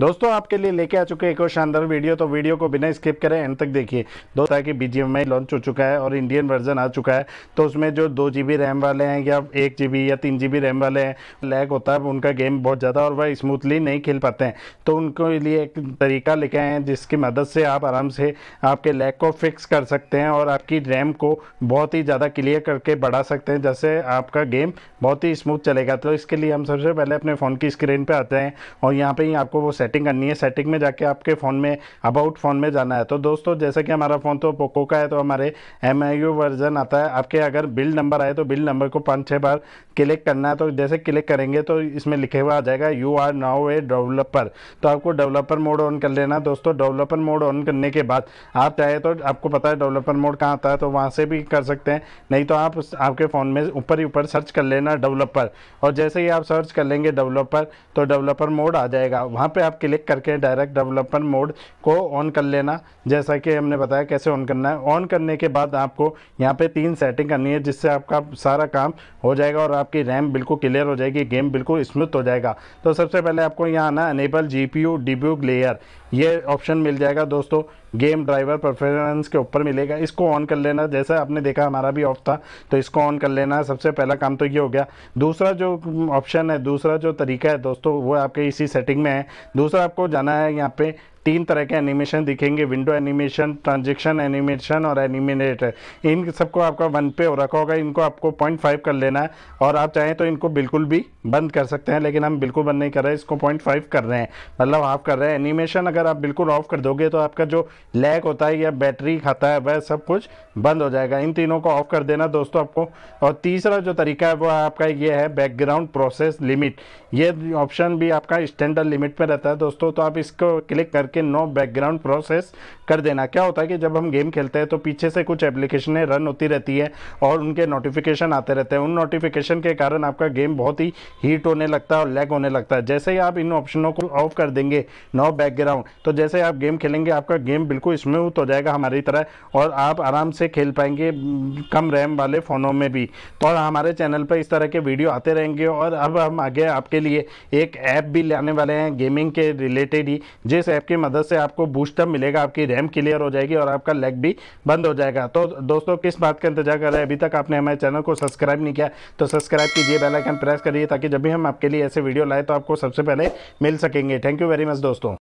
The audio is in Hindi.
दोस्तों आपके लिए लेके आ चुके एक और शानदार वीडियो तो वीडियो को बिना स्किप करें एंड तक देखिए दोस्तों कि बी लॉन्च हो चुका है और इंडियन वर्जन आ चुका है तो उसमें जो दो जी रैम वाले हैं या एक जी या तीन जी रैम वाले हैं लैग होता है उनका गेम बहुत ज़्यादा और वह स्मूथली नहीं खेल पाते हैं तो उनके लिए एक तरीका लेके आए हैं जिसकी मदद से आप आराम से आपके लैग को फिक्स कर सकते हैं और आपकी रैम को बहुत ही ज़्यादा क्लियर करके बढ़ा सकते हैं जैसे आपका गेम बहुत ही स्मूथ चलेगा तो इसके लिए हम सबसे पहले अपने फ़ोन की स्क्रीन पर आते हैं और यहाँ पर ही आपको वो सेटिंग करनी है सेटिंग में जाके आपके फ़ोन में अबाउट फ़ोन में जाना है तो दोस्तों जैसे कि हमारा फ़ोन तो पोको का है तो हमारे एम वर्जन आता है आपके अगर बिल नंबर आए तो बिल नंबर को पाँच छः बार क्लिक करना है तो जैसे क्लिक करेंगे तो इसमें लिखे हुआ आ जाएगा you are now a developer तो आपको डेवलपर मोड ऑन कर लेना दोस्तों डेवलपर मोड ऑन करने के बाद आप चाहे तो आपको पता है डेवलपर मोड कहाँ आता है तो वहाँ से भी कर सकते हैं नहीं तो आप आपके फ़ोन में ऊपर ही ऊपर सर्च कर लेना डेवलपर और जैसे ही आप सर्च कर लेंगे डेवलपर तो डेवलपर मोड आ जाएगा वहाँ पर आप क्लिक करके डायरेक्ट डेवलपमेंट मोड को ऑन कर लेना जैसा कि हमने बताया कैसे ऑन करना है ऑन करने के बाद आपको यहाँ पे तीन सेटिंग करनी है जिससे आपका सारा काम हो जाएगा और आपकी रैम बिल्कुल क्लियर हो जाएगी गेम बिल्कुल स्मूथ हो जाएगा तो सबसे पहले आपको यहाँ आना अनेबल जी पी लेयर ये ऑप्शन मिल जाएगा दोस्तों गेम ड्राइवर परफॉर्मेंस के ऊपर मिलेगा इसको ऑन कर लेना जैसा आपने देखा हमारा भी ऑफ था तो इसको ऑन कर लेना सबसे पहला काम तो ये हो गया दूसरा जो ऑप्शन mm, है दूसरा जो तरीका है दोस्तों वो आपके इसी सेटिंग में है दूसरा आपको जाना है यहाँ पे तीन तरह के एनिमेशन दिखेंगे विंडो एनिमेशन ट्रांजेक्शन एनिमेशन और एनिमिनेट इन सबको आपका वन पे हो रखा होगा इनको आपको पॉइंट फाइव कर लेना है और आप चाहें तो इनको बिल्कुल भी बंद कर सकते हैं लेकिन हम बिल्कुल बंद नहीं कर रहे इसको पॉइंट फाइव कर रहे हैं मतलब ऑफ कर रहे हैं एनिमेशन अगर आप बिल्कुल ऑफ कर दोगे तो आपका जो लैग होता है या बैटरी खाता है वह सब कुछ बंद हो जाएगा इन तीनों को ऑफ कर देना दोस्तों आपको और तीसरा जो तरीका है वो आपका ये है बैकग्राउंड प्रोसेस लिमिट ये ऑप्शन भी आपका स्टैंडर्ड लिमिट पर रहता है दोस्तों तो आप इसको क्लिक करके करके नो बैकग्राउंड प्रोसेस कर देना क्या होता है कि जब हम गेम खेलते हैं तो पीछे से कुछ एप्लीकेशनें रन होती रहती है और उनके नोटिफिकेशन आते रहते हैं उन नोटिफिकेशन के कारण आपका गेम बहुत ही हीट होने लगता है और लैग होने लगता है जैसे ही आप इन ऑप्शनों को ऑफ कर देंगे नो बैकग्राउंड तो जैसे आप गेम खेलेंगे आपका गेम बिल्कुल स्मूथ हो जाएगा हमारी तरह और आप आराम से खेल पाएंगे कम रैम वाले फ़ोनों में भी तो हमारे चैनल पर इस तरह के वीडियो आते रहेंगे और अब हम आगे आपके लिए एक ऐप भी लाने वाले हैं गेमिंग के रिलेटेड ही जिस ऐप के मदद से आपको बूस्टअप मिलेगा आपकी रैम क्लियर हो जाएगी और आपका लेग भी बंद हो जाएगा तो दोस्तों किस बात का इंतजार कर रहे हैं अभी तक आपने हमारे चैनल को सब्सक्राइब नहीं किया तो सब्सक्राइब कीजिए बेलाइकन प्रेस करिए ताकि जब भी हम आपके लिए ऐसे वीडियो लाए तो आपको सबसे पहले मिल सकेंगे थैंक यू वेरी मच दोस्तों